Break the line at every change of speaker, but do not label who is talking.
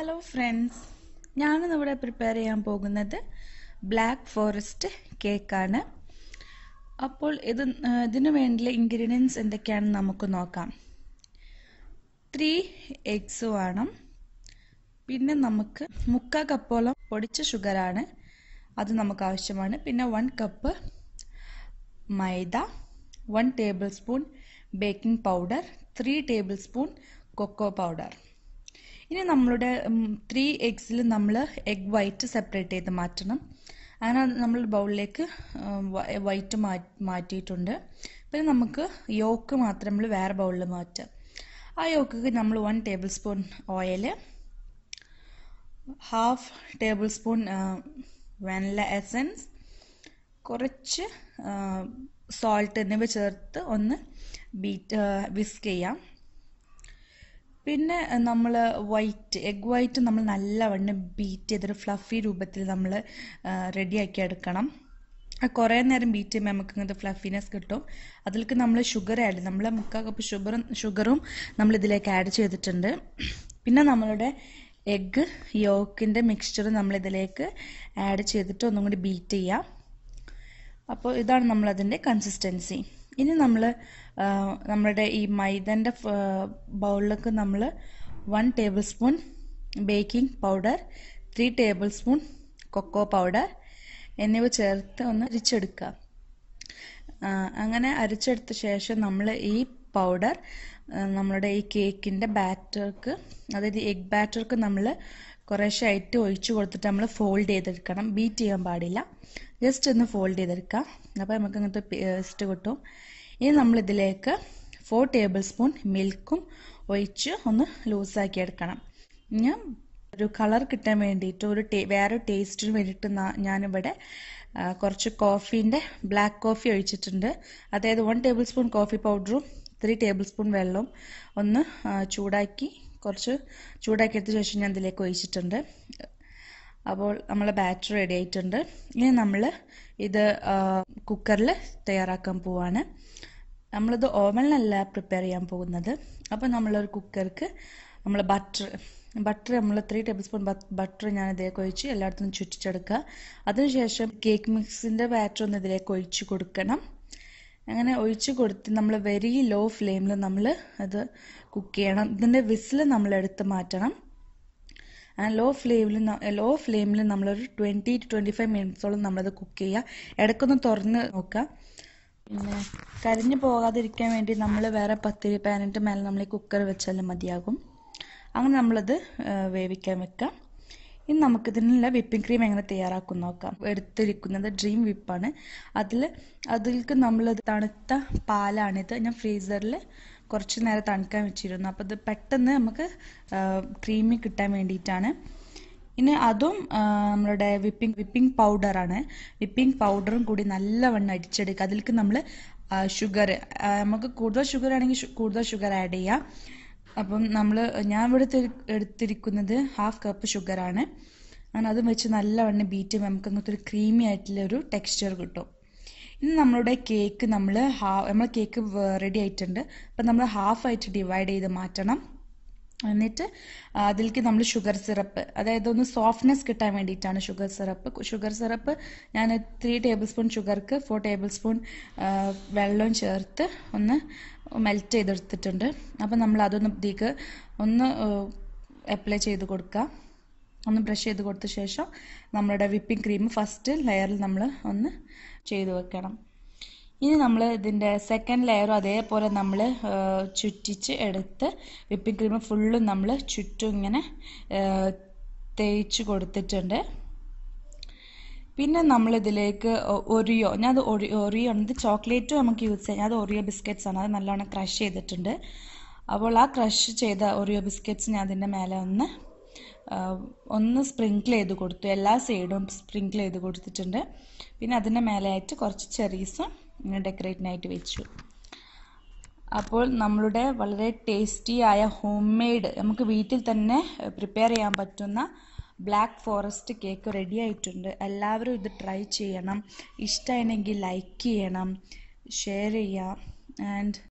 hello friends ഇവിടെ prepare ചെയ്യാൻ പോകുന്നത് ബ്ലാക്ക് ഫോറസ്റ്റ് കേക്കാണ് അപ്പോൾ ഇത് ഇതിനു വേണ്ടിയുള്ള ഇൻഗ്രീഡിയൻസ് എന്തൊക്കെയാണെന്ന് നമുക്ക് നോക്കാം ത്രീ എഗ്സ് വേണം പിന്നെ നമുക്ക് മുക്കാൽ കപ്പോളം പൊടിച്ച ഷുഗറാണ് അത് നമുക്ക് ആവശ്യമാണ് പിന്നെ one cup maida one tablespoon baking powder three tablespoon cocoa powder ഇനി നമ്മളുടെ ത്രീ എഗ്സിൽ നമ്മൾ എഗ് വൈറ്റ് സെപ്പറേറ്റ് ചെയ്ത് മാറ്റണം അങ്ങനെ നമ്മൾ ബൗളിലേക്ക് വൈറ്റ് മാറ്റിയിട്ടുണ്ട് പിന്നെ നമുക്ക് യോക്ക് മാത്രം നമ്മൾ വേറെ ബൗളിൽ മാറ്റാം ആ യോക്കിക്ക് നമ്മൾ one tablespoon oil half tablespoon vanilla essence കുറച്ച് സോൾട്ട് എന്നിവ ചേർത്ത് ഒന്ന് ബീറ്റ് വിസ്ക് ചെയ്യാം പിന്നെ നമ്മൾ വൈറ്റ് എഗ് വൈറ്റ് നമ്മൾ നല്ലവണ്ണം ബീറ്റ് ചെയ്തൊരു ഫ്ലഫി രൂപത്തിൽ നമ്മൾ റെഡിയാക്കി എടുക്കണം കുറേ നേരം ബീറ്റ് ചെയ്യുമ്പോൾ നമുക്ക് ഇങ്ങനത്തെ ഫ്ലഫിനെസ് കിട്ടും അതിലേക്ക് നമ്മൾ ഷുഗർ ആഡ് നമ്മൾ മുക്കാൽ കപ്പ് ഷുഗറും ഷുഗറും നമ്മൾ ഇതിലേക്ക് ആഡ് ചെയ്തിട്ടുണ്ട് പിന്നെ നമ്മളുടെ എഗ്ഗ് യോക്കിൻ്റെ മിക്സ്ചർ നമ്മൾ ഇതിലേക്ക് ആഡ് ചെയ്തിട്ട് ഒന്നും കൂടി ബീറ്റ് ചെയ്യാം അപ്പോൾ ഇതാണ് നമ്മളതിൻ്റെ കൺസിസ്റ്റൻസി ഇനി നമ്മൾ നമ്മുടെ ഈ മൈദൻ്റെ ബൗളിലേക്ക് നമ്മൾ one tablespoon baking powder three tablespoon cocoa powder എന്നിവ ചേർത്ത് ഒന്ന് അരിച്ചെടുക്കുക അങ്ങനെ അരിച്ചെടുത്ത ശേഷം നമ്മൾ ഈ പൗഡർ നമ്മുടെ ഈ കേക്കിൻ്റെ ബാറ്റർക്ക് അതായത് എഗ് ബാറ്റർക്ക് നമ്മൾ കുറേശ്ശായിട്ട് ഒഴിച്ചു കൊടുത്തിട്ട് നമ്മൾ ഫോൾഡ് ചെയ്തെടുക്കണം ബീറ്റ് ചെയ്യാൻ പാടില്ല ജസ്റ്റ് ഒന്ന് ഫോൾഡ് ചെയ്തെടുക്കാം അപ്പോൾ നമുക്ക് അങ്ങനത്തെ പേസ്റ്റ് കിട്ടും ഇനി നമ്മളിതിലേക്ക് ഫോർ ടേബിൾ സ്പൂൺ മിൽക്കും ഒഴിച്ച് ഒന്ന് ലൂസാക്കി എടുക്കണം ഞാൻ ഒരു കളർ കിട്ടാൻ വേണ്ടിയിട്ട് ഒരു ടേ വേറെ ടേസ്റ്റിന് വേണ്ടിയിട്ട് ഞാനിവിടെ കുറച്ച് കോഫീൻ്റെ ബ്ലാക്ക് കോഫി ഒഴിച്ചിട്ടുണ്ട് അതായത് വൺ ടേബിൾ സ്പൂൺ കോഫി പൗഡറും ത്രീ ടേബിൾ സ്പൂൺ വെള്ളവും ഒന്ന് ചൂടാക്കി കുറച്ച് ചൂടാക്കി ശേഷം ഞാൻ ഇതിലേക്ക് ഒഴിച്ചിട്ടുണ്ട് അപ്പോൾ നമ്മൾ ബാറ്റർ റെഡി ആയിട്ടുണ്ട് ഇനി നമ്മൾ ഇത് കുക്കറിൽ തയ്യാറാക്കാൻ പോവാണ് നമ്മളിത് ഓവനിലല്ല പ്രിപ്പയർ ചെയ്യാൻ പോകുന്നത് അപ്പോൾ നമ്മളൊരു കുക്കർക്ക് നമ്മൾ ബട്ടർ ബട്ടർ നമ്മൾ ത്രീ ടേബിൾ സ്പൂൺ ബട്ടർ ഞാൻ ഇതിലേക്ക് ഒഴിച്ച് എല്ലായിടത്തും ചുറ്റിച്ചെടുക്കുക അതിനുശേഷം കേക്ക് മിക്സിൻ്റെ ബാറ്റർ ഒന്ന് ഇതിലേക്ക് ഒഴിച്ച് കൊടുക്കണം അങ്ങനെ ഒഴിച്ച് കൊടുത്ത് നമ്മൾ വെരി ലോ ഫ്ലെയിമിൽ നമ്മൾ അത് കുക്ക് ചെയ്യണം ഇതിൻ്റെ വിസിൽ നമ്മൾ എടുത്ത് മാറ്റണം ആൻഡ് ലോ ഫ്ലെയിമിൽ ലോ ഫ്ലെയിമിൽ നമ്മളൊരു ട്വൻറ്റി ടു ട്വൻറ്റി ഫൈവ് മിനിറ്റ്സോളം നമ്മളത് കുക്ക് ചെയ്യുക ഇടയ്ക്കൊന്ന് തുറന്ന് നോക്കുക പിന്നെ കരിഞ്ഞു പോകാതിരിക്കാൻ വേണ്ടി നമ്മൾ വേറെ പത്തിരി പതിനെട്ട് മേലെ നമ്മൾ ഈ കുക്കർ വെച്ചാലും മതിയാകും അങ്ങനെ നമ്മളത് വേവിക്കാൻ വെക്കാം ഇനി നമുക്കിതിനുള്ള വിപ്പിംഗ് ക്രീം എങ്ങനെ തയ്യാറാക്കും നോക്കാം എടുത്തിരിക്കുന്നത് ഡ്രീം വിപ്പാണ് അതിൽ അതിൽക്ക് നമ്മൾ തണുത്ത പാലാണിത് ഞാൻ ഫ്രീസറിൽ കുറച്ച് നേരം തണുക്കാൻ വെച്ചിരുന്നു അപ്പോൾ ഇത് പെട്ടെന്ന് നമുക്ക് ക്രീമി കിട്ടാൻ വേണ്ടിയിട്ടാണ് ഇനി അതും നമ്മളുടെ വിപ്പിംഗ് വിപ്പിംഗ് പൗഡറാണ് വിപ്പിംഗ് പൗഡറും കൂടി നല്ലവണ്ണം അടിച്ചെടുക്കുക അതിലേക്ക് നമ്മൾ ഷുഗർ നമുക്ക് കൂടുതൽ ഷുഗർ ആണെങ്കിൽ കൂടുതൽ ഷുഗർ ആഡ് ചെയ്യാം അപ്പം നമ്മൾ ഞാൻ ഇവിടെ എടുത്തിരിക്കുന്നത് ഹാഫ് കപ്പ് ഷുഗറാണ് അങ്ങനെ അതും വെച്ച് നല്ലവണ്ണം ബീറ്റ് നമുക്ക് അങ്ങനത്തെ ഒരു ക്രീമി ആയിട്ടുള്ള ഒരു ടെക്സ്ചർ കിട്ടും ഇനി നമ്മളുടെ കേക്ക് നമ്മൾ ഹാ നമ്മൾ കേക്ക് റെഡി ആയിട്ടുണ്ട് അപ്പം നമ്മൾ ഹാഫ് ആയിട്ട് ഡിവൈഡ് ചെയ്ത് മാറ്റണം എന്നിട്ട് അതിലേക്ക് നമ്മൾ ഷുഗർ സിറപ്പ് അതായത് ഒന്ന് സോഫ്റ്റ്നെസ് കിട്ടാൻ വേണ്ടിയിട്ടാണ് ഷുഗർ സിറപ്പ് ഷുഗർ സിറപ്പ് ഞാൻ ത്രീ ടേബിൾ സ്പൂൺ ഷുഗർക്ക് ഫോർ ടേബിൾ സ്പൂൺ വെള്ളവും ചേർത്ത് ഒന്ന് മെൽറ്റ് ചെയ്തെടുത്തിട്ടുണ്ട് അപ്പം നമ്മൾ അതൊന്ന് ഇതിലേക്ക് ഒന്ന് അപ്ലൈ ചെയ്ത് കൊടുക്കാം ഒന്ന് ബ്രഷ് ചെയ്ത് കൊടുത്ത ശേഷം നമ്മളുടെ വിപ്പിംഗ് ക്രീം ഫസ്റ്റ് ലെയറിൽ നമ്മൾ ഒന്ന് ചെയ്ത് വെക്കണം ഇനി നമ്മൾ ഇതിൻ്റെ സെക്കൻഡ് ലെയറും അതേപോലെ നമ്മൾ ചുറ്റിച്ച് എടുത്ത് വിപ്പിംഗ് ക്രീം ഫുള്ളും നമ്മൾ ചുറ്റും ഇങ്ങനെ തേച്ച് കൊടുത്തിട്ടുണ്ട് പിന്നെ നമ്മൾ ഇതിലേക്ക് ഒറിയോ ഞാൻ അത് ഒറിയോ ഉണ്ട് ചോക്ലേറ്റും നമുക്ക് യൂസ് ചെയ്യാം അത് ഒറിയോ ബിസ്ക്കറ്റ്സ് ആണ് അത് നല്ലോണം ക്രഷ് ചെയ്തിട്ടുണ്ട് അപ്പോൾ ആ ക്രഷ് ചെയ്ത ഒറിയോ ബിസ്ക്കറ്റ്സ് ഞാൻ അതിൻ്റെ മേലെ ഒന്ന് ഒന്ന് സ്പ്രിങ്കിൾ ചെയ്ത് കൊടുത്തു എല്ലാ സൈഡും സ്പ്രിങ്കിൾ ചെയ്ത് കൊടുത്തിട്ടുണ്ട് പിന്നെ അതിൻ്റെ മേലെയായിട്ട് കുറച്ച് ചെറീസും ഇങ്ങനെ ഡെക്കറേറ്റിനായിട്ട് വെച്ചു അപ്പോൾ നമ്മളുടെ വളരെ ടേസ്റ്റി ആയ ഹോം മെയ്ഡ് നമുക്ക് വീട്ടിൽ തന്നെ പ്രിപ്പയർ ചെയ്യാൻ പറ്റുന്ന ബ്ലാക്ക് ഫോറസ്റ്റ് കേക്ക് റെഡി ആയിട്ടുണ്ട് എല്ലാവരും ഇത് ട്രൈ ചെയ്യണം ഇഷ്ടമായില്ലെങ്കിൽ ലൈക്ക് ചെയ്യണം ഷെയർ ചെയ്യാം ആൻഡ്